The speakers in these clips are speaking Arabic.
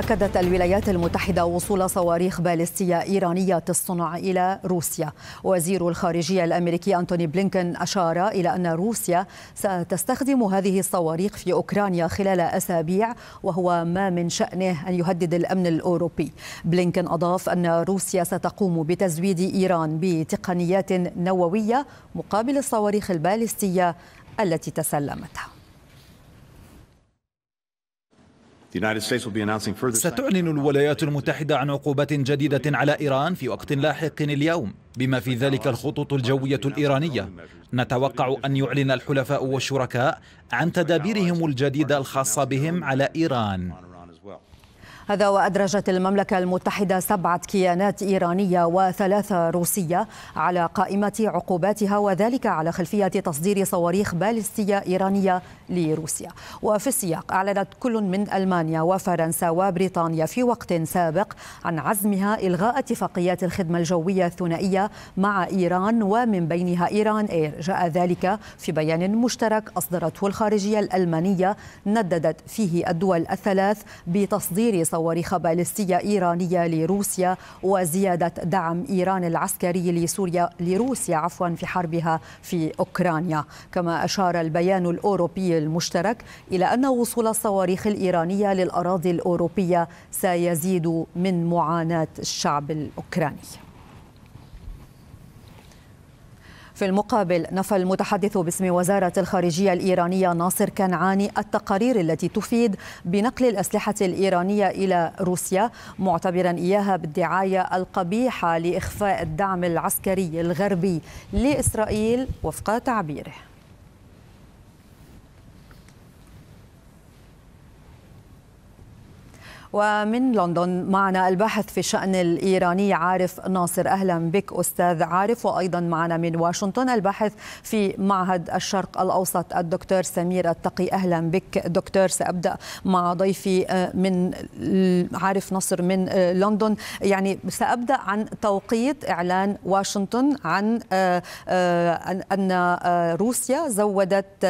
أكدت الولايات المتحدة وصول صواريخ باليستية إيرانية الصنع إلى روسيا وزير الخارجية الأمريكي أنتوني بلينكن أشار إلى أن روسيا ستستخدم هذه الصواريخ في أوكرانيا خلال أسابيع وهو ما من شأنه أن يهدد الأمن الأوروبي بلينكن أضاف أن روسيا ستقوم بتزويد إيران بتقنيات نووية مقابل الصواريخ الباليستية التي تسلمتها ستعلن الولايات المتحدة عن عقوبات جديدة على إيران في وقت لاحق اليوم بما في ذلك الخطوط الجوية الإيرانية نتوقع أن يعلن الحلفاء والشركاء عن تدابيرهم الجديدة الخاصة بهم على إيران هذا وأدرجت المملكة المتحدة سبعة كيانات إيرانية وثلاثة روسية على قائمة عقوباتها وذلك على خلفية تصدير صواريخ باليستية إيرانية لروسيا وفي السياق أعلنت كل من ألمانيا وفرنسا وبريطانيا في وقت سابق عن عزمها إلغاء اتفاقيات الخدمة الجوية الثنائية مع إيران ومن بينها إيران إير جاء ذلك في بيان مشترك أصدرته الخارجية الألمانية نددت فيه الدول الثلاث بتصدير صواريخ صواريخ باليستية إيرانية لروسيا وزيادة دعم إيران العسكري لسوريا لروسيا عفوا في حربها في أوكرانيا كما أشار البيان الأوروبي المشترك إلى أن وصول الصواريخ الإيرانية للأراضي الأوروبية سيزيد من معاناة الشعب الأوكراني في المقابل نفى المتحدث باسم وزارة الخارجية الإيرانية ناصر كنعاني التقارير التي تفيد بنقل الأسلحة الإيرانية إلى روسيا معتبرا إياها بالدعاية القبيحة لإخفاء الدعم العسكري الغربي لإسرائيل وفق تعبيره ومن لندن معنا الباحث في الشأن الإيراني عارف ناصر أهلا بك أستاذ عارف وأيضا معنا من واشنطن الباحث في معهد الشرق الأوسط الدكتور سمير التقي أهلا بك دكتور سأبدأ مع ضيفي آه، من عارف نصر من آه، لندن يعني سأبدأ عن توقيت إعلان واشنطن عن آه، أن روسيا زودت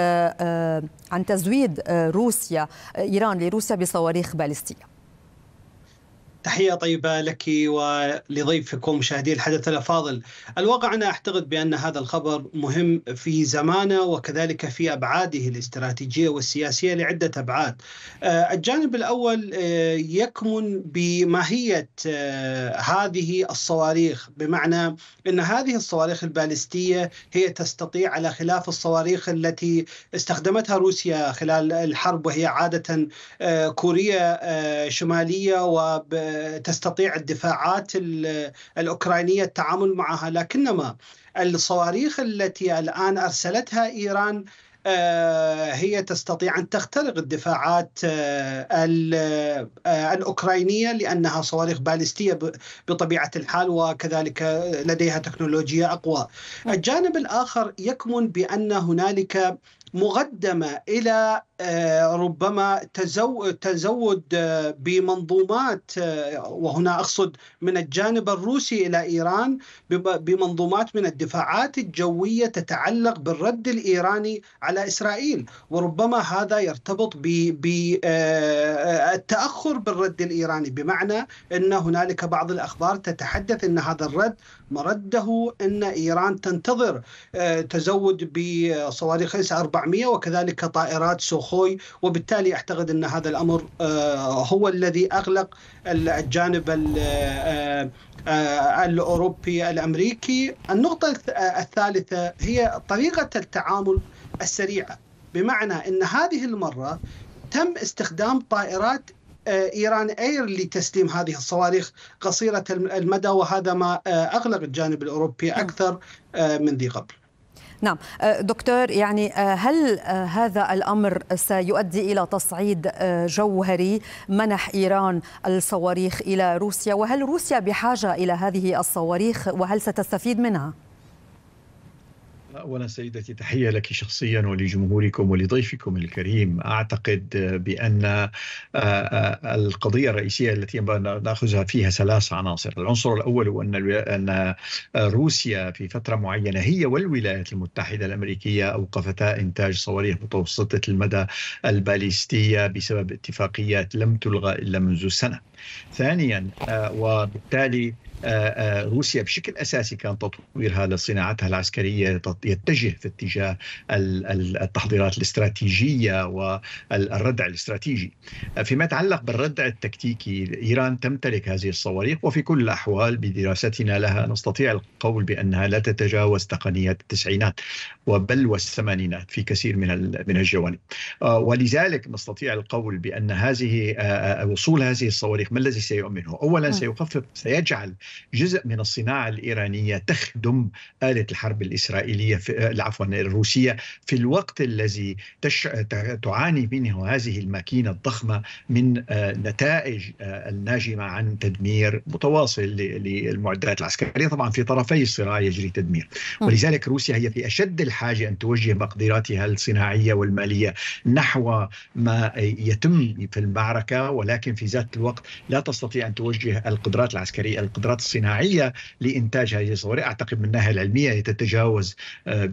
عن تزويد روسيا إيران لروسيا بصواريخ باليستية تحية طيبة لك ولضيفكم مشاهدي الحدث الأفاضل الواقع أنا أعتقد بأن هذا الخبر مهم في زمانه وكذلك في أبعاده الاستراتيجية والسياسية لعدة أبعاد آه، الجانب الأول آه، يكمن بماهية آه، هذه الصواريخ بمعنى أن هذه الصواريخ البالستية هي تستطيع على خلاف الصواريخ التي استخدمتها روسيا خلال الحرب وهي عادة كوريا شمالية وب تستطيع الدفاعات الأوكرانية التعامل معها لكنما الصواريخ التي الآن أرسلتها إيران آه، هي تستطيع ان تخترق الدفاعات آه، آه، الاوكرانيه لانها صواريخ باليستيه بطبيعه الحال وكذلك لديها تكنولوجيا اقوى. نعم. الجانب الاخر يكمن بان هنالك مقدمه الى آه، ربما تزود آه، بمنظومات آه، وهنا اقصد من الجانب الروسي الى ايران بمنظومات من الدفاعات الجويه تتعلق بالرد الايراني على اسرائيل وربما هذا يرتبط بالتاخر بالرد الايراني بمعنى ان هنالك بعض الاخبار تتحدث ان هذا الرد مرده ان ايران تنتظر تزود بصواريخ اس 400 وكذلك طائرات سوخ اخوي وبالتالي اعتقد ان هذا الامر آه، هو الذي اغلق الجانب آه، آه، الاوروبي الامريكي النقطه الثالثه هي طريقه التعامل السريعه بمعنى ان هذه المره تم استخدام طائرات ايران اير لتسليم هذه الصواريخ قصيره المدى وهذا ما اغلق الجانب الاوروبي نعم. اكثر من ذي قبل نعم أه، دكتور يعني أه، هل أه، هذا الأمر سيؤدي إلى تصعيد جوهري منح إيران الصواريخ إلى روسيا وهل روسيا بحاجة إلى هذه الصواريخ وهل ستستفيد منها؟ أولا سيدتي تحية لك شخصيا ولجمهوركم ولضيفكم الكريم أعتقد بأن آه، آه، القضية الرئيسية التي ينبغي نأخذها فيها ثلاث عناصر العنصر الأول هو أن روسيا في فترة معينة هي والولايات المتحدة الأمريكية أوقفتا إنتاج صواريخ متوسطة المدى الباليستية بسبب اتفاقيات لم تلغى إلا منذ سنة ثانيا آه، وبالتالي آه، آه، روسيا بشكل اساسي كان تطويرها لصناعتها العسكريه يتجه في اتجاه التحضيرات الاستراتيجيه والردع الاستراتيجي. فيما يتعلق بالردع التكتيكي ايران تمتلك هذه الصواريخ وفي كل الاحوال بدراستنا لها نستطيع القول بانها لا تتجاوز تقنيات التسعينات وبل والثمانينات في كثير من من الجوانب آه، ولذلك نستطيع القول بان هذه آه، آه، وصول هذه الصواريخ ما الذي سيؤمنه؟ اولا نعم. سيخفف سيجعل جزء من الصناعه الايرانيه تخدم اله الحرب الاسرائيليه في عفوا الروسيه في الوقت الذي تش... تعاني منه هذه الماكينه الضخمه من نتائج الناجمه عن تدمير متواصل للمعدات العسكريه طبعا في طرفي الصراع يجري تدمير نعم. ولذلك روسيا هي في اشد الح... بحاجة أن توجه مقدراتها الصناعية والمالية نحو ما يتم في المعركة ولكن في ذات الوقت لا تستطيع أن توجه القدرات العسكرية القدرات الصناعية لإنتاج هذه الصواريخ أعتقد من الناحية العلمية تتجاوز آه،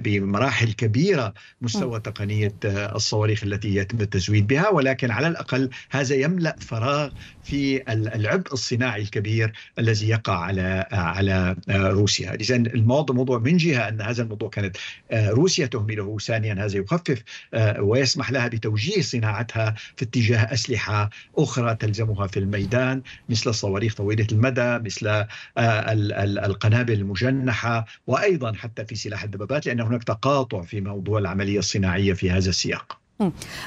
بمراحل كبيرة مستوى تقنية آه، الصواريخ التي يتم التزويد بها ولكن على الأقل هذا يملأ فراغ في العبء الصناعي الكبير الذي يقع على آه، على روسيا، اذا الموضوع موضوع من جهه ان هذا الموضوع كانت آه، روسيا تهمله ثانيا هذا يخفف آه، ويسمح لها بتوجيه صناعتها في اتجاه أسلحة أخرى تلزمها في الميدان مثل الصواريخ طويلة المدى مثل آه، القنابل المجنحة وأيضا حتى في سلاح الدبابات لأن هناك تقاطع في موضوع العملية الصناعية في هذا السياق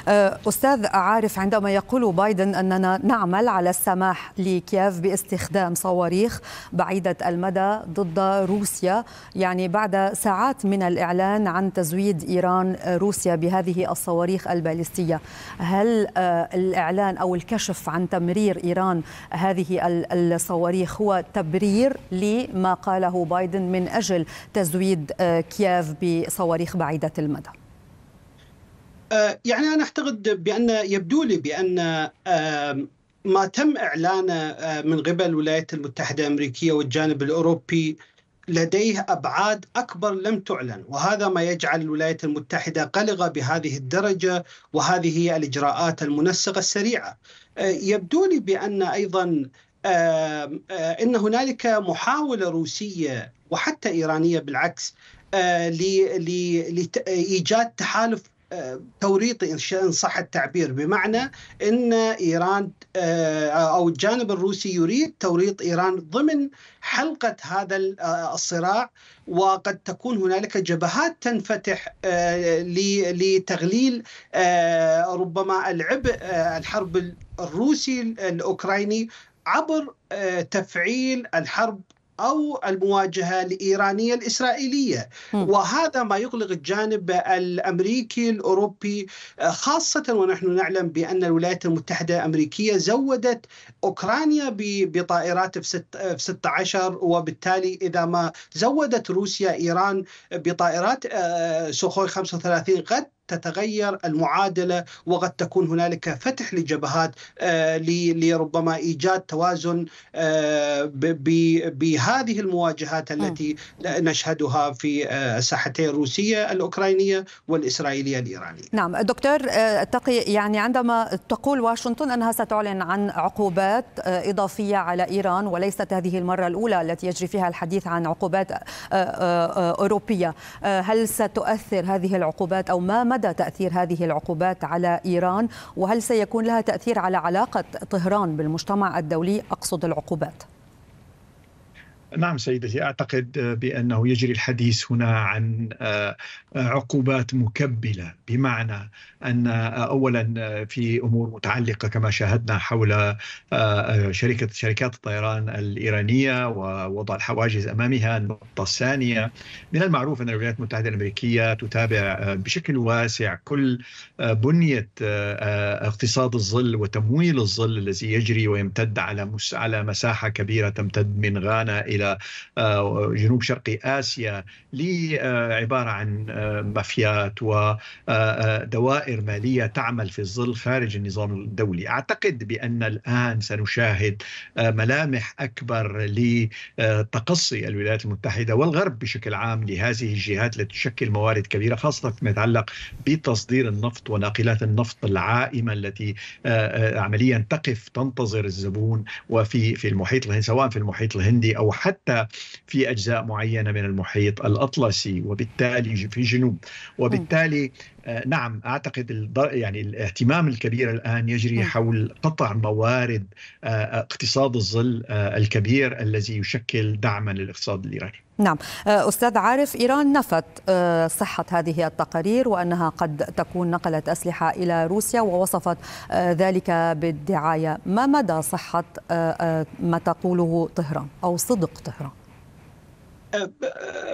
آه، أستاذ عارف عندما يقول بايدن أننا نعمل على السماح لكييف باستخدام صواريخ بعيدة المدى ضد روسيا يعني بعد ساعات من الإعلان عن تزويد إيران آه، روسيا بهذه الصواريخ البالستية هل آه، الإعلان أو الكشف عن تمرير إيران هذه الصواريخ هو تبرير لما قاله بايدن من أجل تزويد كييف بصواريخ بعيدة المدى؟ آه، يعني انا اعتقد بان يبدو لي بان ما تم اعلانه آه، من قبل الولايات المتحده الامريكيه والجانب الاوروبي لديه ابعاد اكبر لم تعلن وهذا ما يجعل الولايات المتحده قلقه بهذه الدرجه وهذه هي الاجراءات المنسقه السريعه. آه، يبدو لي بان ايضا ان هنالك محاوله روسيه وحتى ايرانيه بالعكس لايجاد تحالف توريطي ان صح التعبير بمعنى ان ايران آه، او الجانب الروسي يريد توريط ايران ضمن حلقه هذا آه، الصراع وقد تكون هنالك جبهات تنفتح آه، لتغليل ربما العبء الحرب الروسي الاوكراني عبر تفعيل الحرب أو المواجهة الإيرانية الإسرائيلية م. وهذا ما يقلق الجانب الأمريكي الأوروبي خاصة ونحن نعلم بأن الولايات المتحدة الأمريكية زودت أوكرانيا بطائرات في 16 وبالتالي إذا ما زودت روسيا إيران بطائرات سخوي 35 قد تتغير المعادله وقد تكون هنالك فتح لجبهات آه، لربما ايجاد توازن آه، بهذه المواجهات التي نشهدها في آه، الساحتين الروسيه الاوكرانيه والاسرائيليه الايرانيه. نعم دكتور تقي يعني عندما تقول واشنطن انها ستعلن عن عقوبات اضافيه على ايران وليست هذه المره الاولى التي يجري فيها الحديث عن عقوبات اوروبيه، هل ستؤثر هذه العقوبات او ما مدى تأثير هذه العقوبات على إيران وهل سيكون لها تأثير على علاقة طهران بالمجتمع الدولي أقصد العقوبات؟ نعم سيدتي اعتقد آه، بانه يجري الحديث هنا عن آه، آه، عقوبات مكبله بمعنى ان اولا في امور متعلقه كما شاهدنا حول شركه شركات الطيران الايرانيه ووضع الحواجز امامها النقطه الثانيه من المعروف ان الولايات المتحده الامريكيه تتابع بشكل واسع كل بنيه اقتصاد الظل وتمويل الظل الذي يجري ويمتد على على مساحه كبيره تمتد من غانا الى آه، جنوب شرق اسيا لعباره عن آه، مافيات ودوائر آه، ماليه تعمل في الظل خارج النظام الدولي اعتقد بان الان سنشاهد ملامح اكبر لتقصي الولايات المتحده والغرب بشكل عام لهذه الجهات التي تشكل موارد كبيره خاصه فيما يتعلق بتصدير النفط وناقلات النفط العائمه التي عمليا تقف تنتظر الزبون وفي في المحيط الهندي سواء في المحيط الهندي او حتى في أجزاء معينة من المحيط الأطلسي وبالتالي في جنوب وبالتالي آه، نعم اعتقد يعني الاهتمام الكبير الان يجري حول قطع موارد آه، آه، اقتصاد الظل الكبير الذي يشكل دعما للاقتصاد الايراني. نعم أستاذ عارف إيران نفت صحة هذه التقارير وأنها قد تكون نقلت أسلحة إلى روسيا ووصفت ذلك بالدعاية ما مدى صحة ما تقوله طهران أو صدق طهران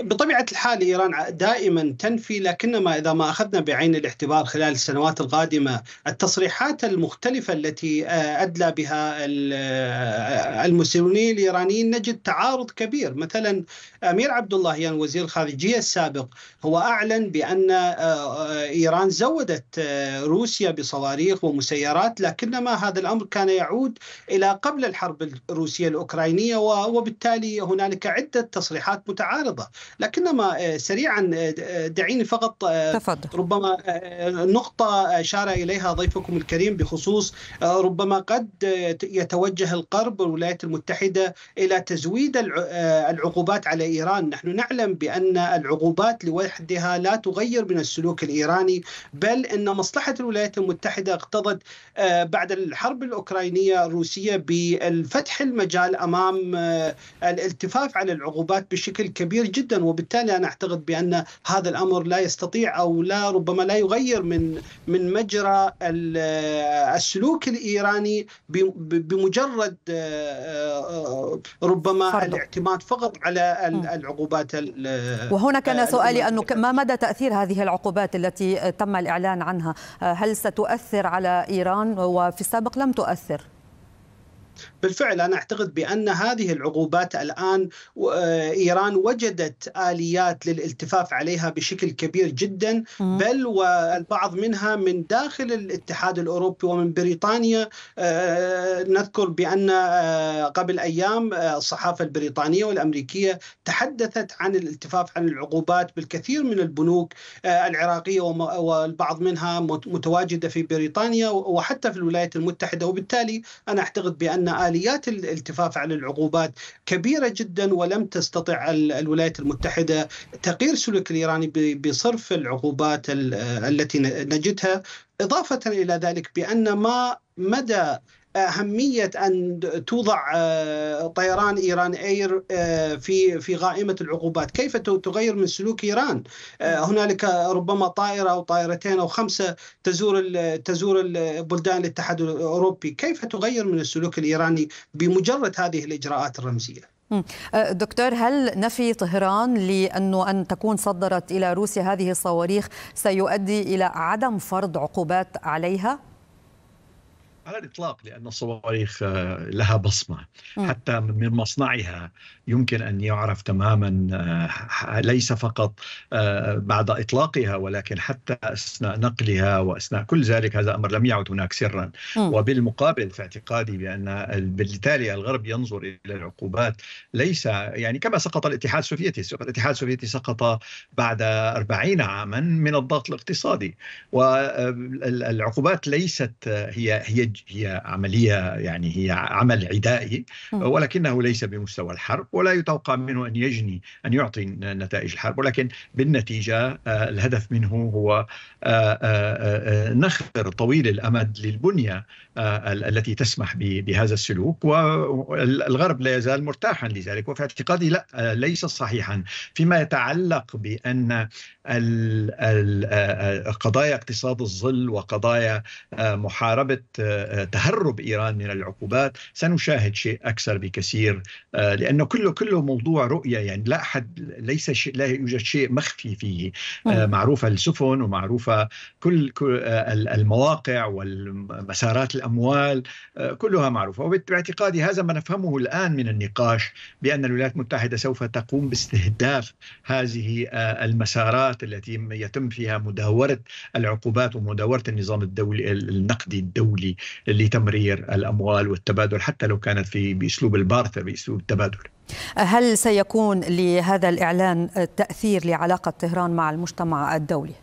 بطبيعه الحال ايران دائما تنفي لكنما اذا ما اخذنا بعين الاعتبار خلال السنوات القادمه التصريحات المختلفه التي آه، ادلى بها آه، المسلمين الايرانيين نجد تعارض كبير مثلا امير عبد الله يعني وزير الخارجيه السابق هو اعلن بان آه، ايران زودت روسيا بصواريخ ومسيرات لكنما هذا الامر كان يعود الى قبل الحرب الروسيه الاوكرانيه وبالتالي هنالك عده تصريحات متعارضه لكنما آه، سريعا آه، آه، دعيني فقط تفضل. ربما نقطه اشار اليها ضيفكم الكريم بخصوص ربما قد يتوجه القرب والولايات المتحده الى تزويد العقوبات على ايران نحن نعلم بان العقوبات لوحدها لا تغير من السلوك الايراني بل ان مصلحه الولايات المتحده اقتضت بعد الحرب الاوكرانيه الروسيه بفتح المجال امام الالتفاف على العقوبات بشكل بشكل كبير جدا وبالتالي انا اعتقد بان هذا الامر لا يستطيع او لا ربما لا يغير من من مجرى آه، السلوك الايراني بمجرد آه، آه، ربما الاعتماد فقط على العقوبات وهنا كان سؤالي انه ما مدى تاثير هذه العقوبات التي تم الاعلان عنها هل ستؤثر على ايران وفي السابق لم تؤثر بالفعل أنا أعتقد بأن هذه العقوبات الآن آه، إيران وجدت آليات للالتفاف عليها بشكل كبير جدا بل والبعض منها من داخل الاتحاد الأوروبي ومن بريطانيا آه، نذكر بأن آه، قبل أيام الصحافة البريطانية والأمريكية تحدثت عن الالتفاف عن العقوبات بالكثير من البنوك العراقية والبعض منها متواجدة في بريطانيا وحتى في الولايات المتحدة وبالتالي أنا أعتقد بأن آل آليات الالتفاف على العقوبات كبيرة جدا ولم تستطع الولايات المتحدة تغيير سلوك الإيراني بصرف العقوبات التي نجدها إضافة إلى ذلك بأن ما مدى أهمية أن توضع آه، طيران إيران إير آه، في في قائمة العقوبات كيف تغير من سلوك إيران آه، هنالك ربما طائرة أو طائرتين أو خمسة تزور تزور بلدان الاتحاد الأوروبي كيف تغير من السلوك الإيراني بمجرد هذه الإجراءات الرمزية دكتور هل نفي طهران لأنه أن تكون صدرت إلى روسيا هذه الصواريخ سيؤدي إلى عدم فرض عقوبات عليها؟ على الإطلاق لأن الصواريخ آه، لها بصمة حتى من مصنعها يمكن أن يعرف تماما آه، ليس فقط آه، بعد إطلاقها ولكن حتى أثناء نقلها وأثناء كل ذلك هذا أمر لم يعد هناك سرا وبالمقابل في اعتقادي بأن بالتالي الغرب ينظر إلى العقوبات ليس يعني كما سقط الاتحاد السوفيتي الاتحاد السوفيتي سقط بعد أربعين عاما من الضغط الاقتصادي والعقوبات ليست هي هي الخليج هي عملية يعني هي عمل عدائي ولكنه ليس بمستوى الحرب ولا يتوقع منه أن يجني أن يعطي نتائج الحرب ولكن بالنتيجة آه، الهدف منه هو آه، آه، نخر طويل الأمد للبنية التي تسمح بهذا السلوك والغرب لا يزال مرتاحا لذلك وفي اعتقادي لا ليس صحيحا فيما يتعلق بأن قضايا اقتصاد الظل وقضايا محاربة تهرب ايران من العقوبات سنشاهد شيء اكثر بكثير آه، لانه كله كله موضوع رؤيه يعني لا احد ليس شيء لا يوجد شيء مخفي فيه آه، نعم. معروفه السفن ومعروفه كل, آه، المواقع والمسارات الاموال كلها معروفه وباعتقادي هذا ما نفهمه الان من النقاش بان الولايات المتحده سوف تقوم باستهداف هذه المسارات التي يتم فيها مداوره العقوبات ومداوره النظام الدولي النقدي الدولي لتمرير الاموال والتبادل حتى لو كانت في باسلوب البارتر باسلوب التبادل. هل سيكون لهذا الاعلان تاثير لعلاقه طهران مع المجتمع الدولي؟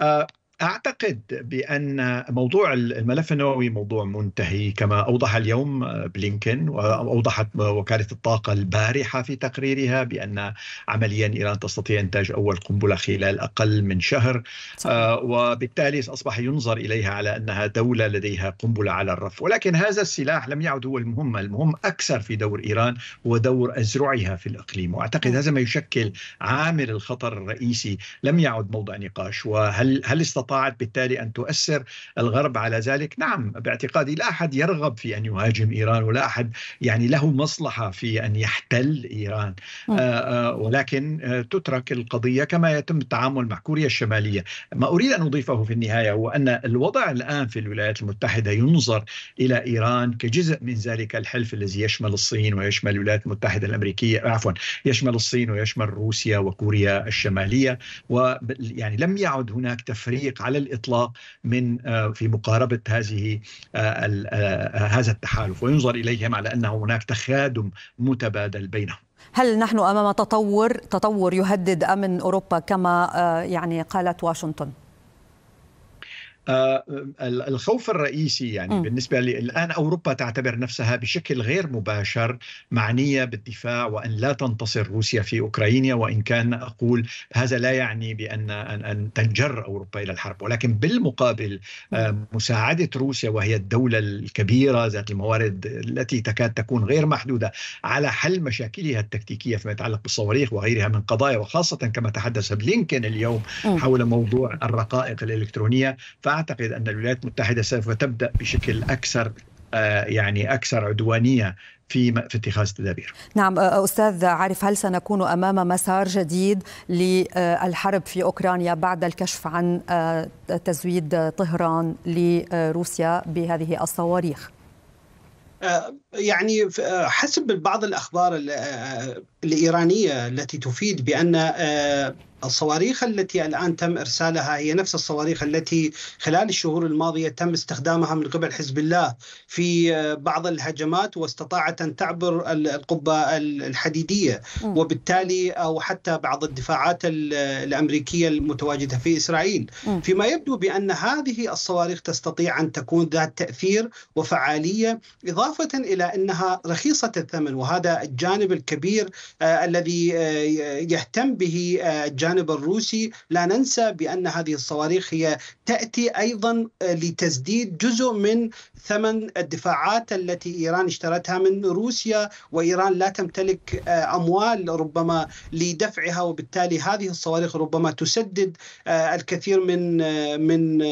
آه، اعتقد بان موضوع الملف النووي موضوع منتهي كما اوضح اليوم آه، بلينكن واوضحت وكاله الطاقه البارحه في تقريرها بان عمليا ايران تستطيع انتاج اول قنبله خلال اقل من شهر آه، وبالتالي اصبح ينظر اليها على انها دوله لديها قنبله على الرف ولكن هذا السلاح لم يعد هو المهم المهم اكثر في دور ايران هو دور ازرعها في الاقليم واعتقد هذا ما يشكل عامل الخطر الرئيسي لم يعد موضع نقاش وهل هل استطاع استطاعت بالتالي أن تؤثر الغرب على ذلك نعم باعتقادي لا أحد يرغب في أن يهاجم إيران ولا أحد يعني له مصلحة في أن يحتل إيران نعم. آه، آه، ولكن آه، تترك القضية كما يتم التعامل مع كوريا الشمالية ما أريد أن أضيفه في النهاية هو أن الوضع الآن في الولايات المتحدة ينظر إلى إيران كجزء من ذلك الحلف الذي يشمل الصين ويشمل الولايات المتحدة الأمريكية عفوا يشمل الصين ويشمل روسيا وكوريا الشمالية ويعني لم يعد هناك تفريق الفريق على الاطلاق من آه، في مقاربه هذه آه، آه، هذا التحالف وينظر اليهم على انه هناك تخادم متبادل بينهم هل نحن امام تطور تطور يهدد امن اوروبا كما يعني قالت واشنطن؟ آه، الخوف الرئيسي يعني م. بالنسبة لي الآن أوروبا تعتبر نفسها بشكل غير مباشر معنية بالدفاع وأن لا تنتصر روسيا في أوكرانيا وإن كان أقول هذا لا يعني بأن أن تنجر أوروبا إلى الحرب ولكن بالمقابل آه، مساعدة روسيا وهي الدولة الكبيرة ذات الموارد التي تكاد تكون غير محدودة على حل مشاكلها التكتيكية فيما يتعلق بالصواريخ وغيرها من قضايا وخاصة كما تحدث بلينكن اليوم حول موضوع الرقائق الإلكترونية فأ اعتقد ان الولايات المتحده سوف تبدا بشكل اكثر آه، يعني اكثر عدوانيه في في اتخاذ التدابير. نعم آه، آه، استاذ عارف هل سنكون امام مسار جديد للحرب في اوكرانيا بعد الكشف عن تزويد طهران لروسيا بهذه الصواريخ؟ يعني حسب بعض الاخبار الايرانيه التي تفيد بان آه، الصواريخ التي الان تم ارسالها هي نفس الصواريخ التي خلال الشهور الماضيه تم استخدامها من قبل حزب الله في آه، بعض الهجمات واستطاعت ان تعبر القبه الحديديه وبالتالي او آه، حتى بعض الدفاعات الامريكيه المتواجده في اسرائيل فيما يبدو بان هذه الصواريخ تستطيع ان تكون ذات تاثير وفعاليه اضافه الى انها رخيصه الثمن وهذا الجانب الكبير آه، الذي آه، يهتم به آه، الجانب الروسي لا ننسى بأن هذه الصواريخ هي تأتي أيضا لتسديد جزء من ثمن الدفاعات التي إيران اشترتها من روسيا وإيران لا تمتلك أموال ربما لدفعها وبالتالي هذه الصواريخ ربما تسدد الكثير من من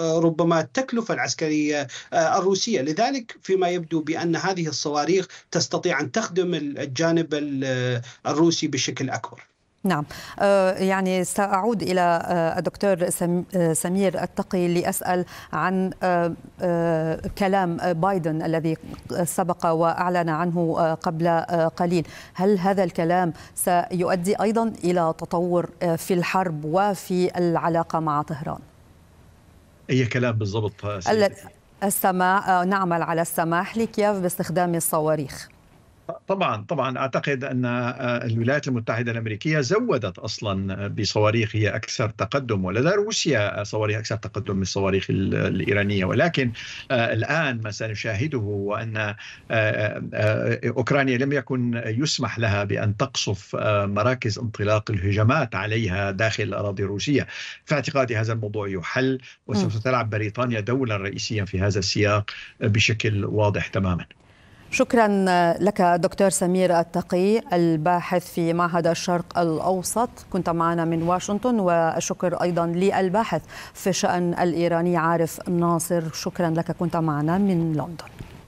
ربما التكلفة العسكرية الروسية لذلك فيما يبدو بأن هذه الصواريخ تستطيع أن تخدم الجانب آه، الروسي بشكل اكبر نعم آه، يعني سأعود إلى آه، الدكتور سمير التقي لأسأل عن كلام بايدن الذي سبق وأعلن عنه قبل قليل هل هذا الكلام سيؤدي أيضا إلى تطور في الحرب وفي العلاقة مع طهران أي كلام بالضبط السماع نعمل على السماح لكييف باستخدام الصواريخ طبعا طبعا اعتقد ان آه، الولايات المتحده الامريكيه زودت اصلا آه، بصواريخ هي اكثر تقدم ولدى روسيا آه، صواريخ اكثر تقدم من الصواريخ الايرانيه ولكن الان ما سنشاهده هو ان اوكرانيا لم يكن يسمح لها بان تقصف مراكز انطلاق الهجمات عليها داخل الاراضي الروسيه فاعتقادي هذا الموضوع يحل وسوف تلعب بريطانيا دولا رئيسيا في هذا السياق بشكل واضح تماما شكرا لك دكتور سمير التقي الباحث في معهد الشرق الاوسط كنت معنا من واشنطن والشكر ايضا للباحث في شان الايراني عارف ناصر شكرا لك كنت معنا من لندن